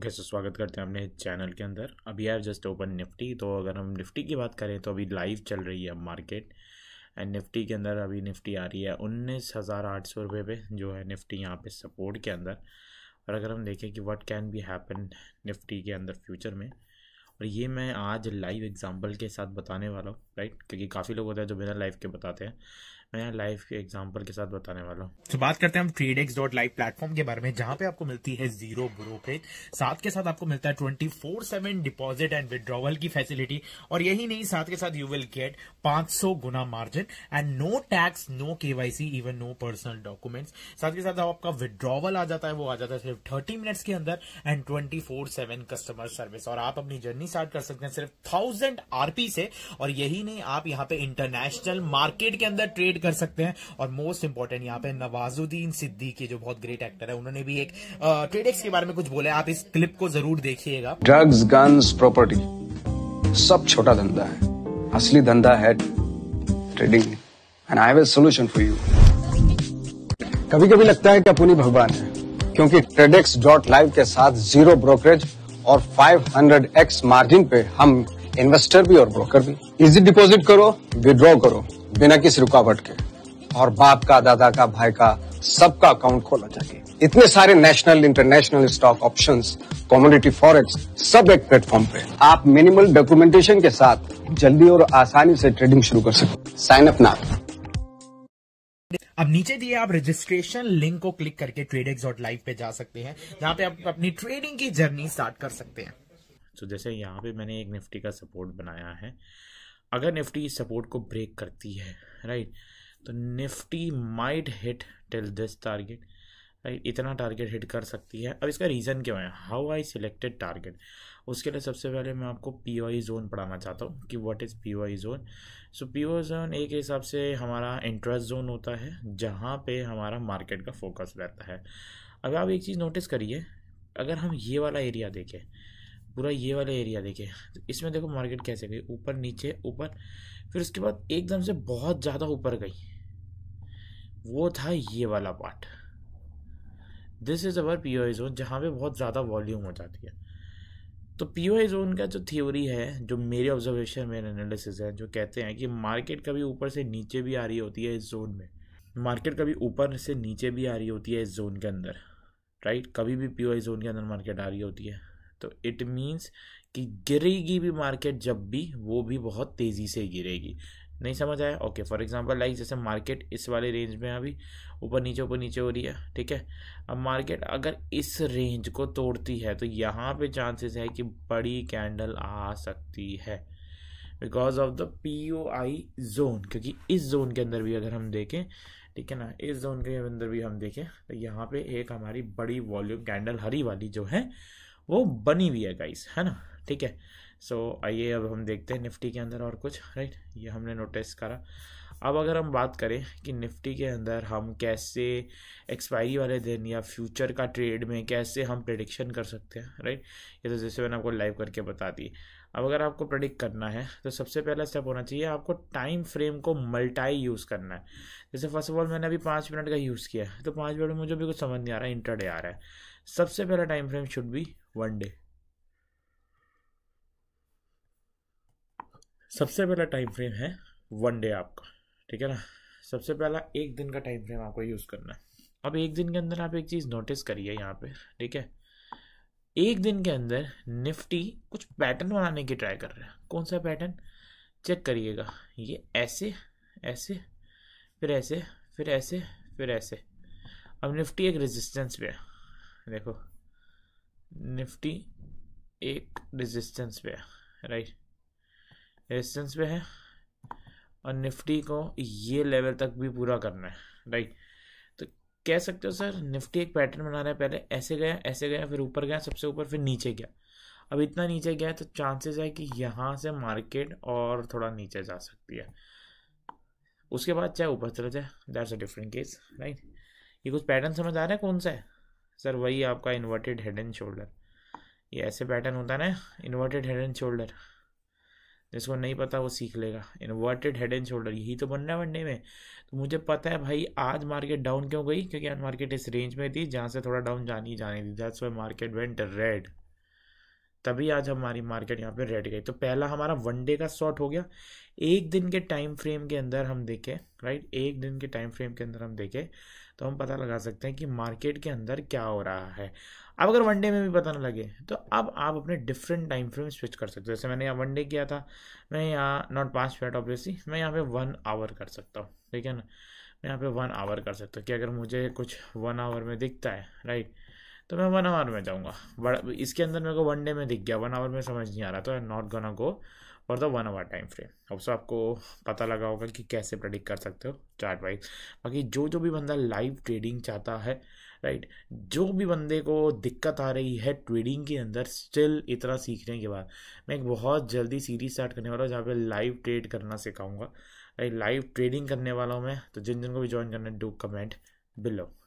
लोग कैसे स्वागत करते हैं अपने चैनल के अंदर अभी आर जस्ट ओपन निफ्टी तो अगर हम निफ्टी की बात करें तो अभी लाइव चल रही है मार्केट एंड निफ्टी के अंदर अभी निफ्टी आ रही है उन्नीस हज़ार आठ सौ रुपये पे जो है निफ्टी यहाँ पे सपोर्ट के अंदर और अगर हम देखें कि what can be happen Nifty के अंदर फ्यूचर में और ये मैं आज लाइव एग्जाम्पल के साथ बताने वाला हूँ राइट क्योंकि काफ़ी लोग होते हैं जो बिना लाइव के बताते हैं मैं लाइव के एग्जाम्पल के साथ बताने वाला हूँ तो बात करते हैं हम trade X dot live platform के बारे में जहाँ पे आपको मिलती है जीरो ब्रोकरेज साथ के साथ आपको मिलता है twenty four seven deposit and withdrawal की फैसिलिटी और यही नहीं साथ के साथ यू विल गेट पांच सौ गुना margin and no tax no KYC even no personal documents साथ के साथ आपका विड्रॉवल आ जाता है वो आ जाता है सिर्फ थर्टी मिनट्स के अंदर and twenty four seven customer service और आप अपनी जर्नी स्टार्ट कर सकते हैं सिर्फ थाउजेंड आरपी से और यही नहीं आप यहाँ पे इंटरनेशनल मार्केट के अंदर ट्रेड रिलेट कर सकते हैं और मोस्ट इंपॉर्टेंट यहाँ पे नवाजुद्दीन सिद्दीकी जो बहुत ग्रेट एक्टर है उन्होंने भी एक ट्रेडेक्स के बारे में कुछ बोला है आप इस क्लिप को जरूर देखिएगा ड्रग्स गन्स प्रॉपर्टी सब छोटा धंधा है असली धंधा है trading and I have solution for you कभी कभी लगता है कि अपनी भगवान है क्योंकि ट्रेडेक्स डॉट लाइव के साथ जीरो ब्रोकरेज और 500x मार्जिन पे हम इन्वेस्टर भी और ब्रोकर भी इजी डिपॉजिट करो विड्रॉ करो बिना किसी रुकावट के और बाप का दादा का भाई का सबका अकाउंट खोला जाके इतने सारे national international stock options commodity forex सब एक प्लेटफॉर्म पे आप मिनिमल डॉक्यूमेंटेशन के साथ जल्दी और आसानी से ट्रेडिंग शुरू कर सकते साइन अप ना अब नीचे दिए आप रजिस्ट्रेशन लिंक को क्लिक करके ट्रेडेक्स डॉट लाइव पे जा सकते हैं जहां पे आप अपनी ट्रेडिंग की जर्नी स्टार्ट कर सकते हैं तो जैसे यहाँ पे मैंने एक निफ्टी का सपोर्ट बनाया है अगर निफ्टी इस सपोर्ट को ब्रेक करती है राइट तो Nifty might hit till this target right इतना टारगेट हिट कर सकती है अब इसका रीज़न क्यों है हाउ आई सिलेक्टेड टारगेट उसके लिए सबसे पहले मैं आपको पी वाई जोन पढ़ाना चाहता हूँ कि what is P Y zone so P Y zone एक हिसाब से हमारा इंटरेस्ट जोन होता है जहाँ पे हमारा मार्केट का फोकस रहता है अगर आप एक चीज़ नोटिस करिए अगर हम ये वाला एरिया देखें पूरा ये वाला एरिया देखे तो इसमें देखो मार्केट कैसे गई ऊपर नीचे ऊपर फिर उसके बाद एकदम से बहुत ज़्यादा ऊपर गई वो था ये वाला part this is our P O I zone जहाँ पर बहुत ज़्यादा वॉल्यूम हो जाती है तो पी ओ आई जोन का जो थ्योरी है जो मेरे ऑब्जर्वेशन मेरे एनालिसिस है जो कहते हैं कि मार्केट कभी ऊपर से नीचे भी आ रही होती है इस जोन में मार्केट कभी ऊपर से नीचे भी आ रही होती है इस जोन के अंदर राइट कभी भी पी ओ आई जोन के अंदर मार्केट आ रही होती है तो इट मीन्स कि गिरेगी भी मार्केट जब भी वो भी बहुत तेज़ी से गिरेगी नहीं समझ आया ओके फॉर एग्जांपल लाइक जैसे मार्केट इस वाले रेंज में अभी ऊपर नीचे ऊपर नीचे हो रही है ठीक है अब मार्केट अगर इस रेंज को तोड़ती है तो यहाँ पे चांसेस है कि बड़ी कैंडल आ सकती है because of the P O I zone क्योंकि इस जोन के अंदर भी अगर हम देखें ठीक है ना इस जोन के अंदर भी हम देखें तो यहाँ पे एक हमारी बड़ी वॉल्यूम कैंडल हरी वाली जो है वो बनी हुई है गाइस है ना ठीक है सो so, आइए अब हम देखते हैं निफ्टी के अंदर और कुछ राइट ये हमने नोटिस करा अब अगर हम बात करें कि निफ्टी के अंदर हम कैसे एक्सपायरी वाले दिन या फ्यूचर का ट्रेड में कैसे हम प्रडिक्शन कर सकते हैं राइट ये तो जैसे मैंने आपको लाइव करके बता दी अब अगर आपको प्रडिक्ट करना है तो सबसे पहला स्टेप होना चाहिए आपको टाइम फ्रेम को मल्टाई यूज़ करना है जैसे फर्स्ट ऑफ ऑल मैंने अभी पाँच मिनट का यूज़ किया है तो पाँच मिनट में मुझे भी कुछ समझ नहीं आ रहा है इंटरडे आ रहा है सबसे पहला time frame should be one day सबसे पहला टाइम फ्रेम है वन डे आपका ठीक है ना सबसे पहला एक दिन का टाइम फ्रेम आपको यूज़ करना है अब एक दिन के अंदर आप एक चीज़ नोटिस करिए यहाँ पे ठीक है एक दिन के अंदर निफ्टी कुछ पैटर्न बनाने की ट्राई कर रहा है कौन सा पैटर्न चेक करिएगा ये ऐसे ऐसे फिर ऐसे फिर ऐसे फिर ऐसे अब निफ्टी एक रेजिस्टेंस पे है देखो निफ्टी एक रेजिस्टेंस पे है राइट रेजिस्टेंस पे है और निफ्टी को ये लेवल तक भी पूरा करना है राइट तो कह सकते हो सर निफ्टी एक पैटर्न बना रहा है पहले ऐसे गया ऐसे गया फिर ऊपर गया सबसे ऊपर फिर नीचे गया अब इतना नीचे गया तो चांसेस है कि यहाँ से मार्केट और थोड़ा नीचे जा सकती है उसके बाद चाहे ऊपर चले जाए that's a different case right ये कुछ पैटर्न समझ आ रहा है कौन सा है सर वही आपका इन्वर्टेड हेड एंड शोल्डर ये ऐसे पैटर्न होता है ना इन्वर्टेड हेड एंड शोल्डर जिसको नहीं पता वो सीख लेगा इन्वर्टेड हेड एंड शोल्डर यही तो बनना है वनडे में तो मुझे पता है भाई आज मार्केट डाउन क्यों गई क्योंकि आज मार्केट इस रेंज में थी जहाँ से थोड़ा डाउन जानी जानी थी that's why market went red तभी आज हमारी मार्केट यहाँ पे रेड गई तो पहला हमारा वनडे का शॉर्ट हो गया एक दिन के टाइम फ्रेम के अंदर हम देखें राइट एक दिन के टाइम फ्रेम के अंदर हम देखें तो हम पता लगा सकते हैं कि मार्केट के अंदर क्या हो रहा है अब अगर वनडे में भी पता ना लगे तो अब आप अपने डिफरेंट टाइम फ्रेम स्विच कर सकते हो जैसे मैंने यहाँ वनडे किया था मैं यहाँ नॉट पाँच मिनट ऑब्वियसली मैं यहाँ पे वन आवर कर सकता हूँ ठीक है ना मैं यहाँ पे वन आवर कर सकता हूँ कि अगर मुझे कुछ वन आवर में दिखता है राइट तो मैं वन आवर में जाऊँगा बड़ा इसके अंदर मेरे को वन डे में दिख गया वन आवर में समझ नहीं आ रहा तो I not gonna go for the one hour time frame अब सो आपको पता लगा होगा कि कैसे प्रडिक्ट कर सकते हो चार्ट वाइज बाकी जो जो भी बंदा लाइव ट्रेडिंग चाहता है राइट जो भी बंदे को दिक्कत आ रही है ट्रेडिंग के अंदर स्टिल इतना सीखने के बाद मैं एक बहुत जल्दी सीरीज स्टार्ट करने वाला हूँ जहाँ पे लाइव ट्रेड करना सिखाऊंगा राइट लाइव ट्रेडिंग करने वाला हूँ मैं तो जिन जिन को भी ज्वाइन करना है डू कमेंट बिलो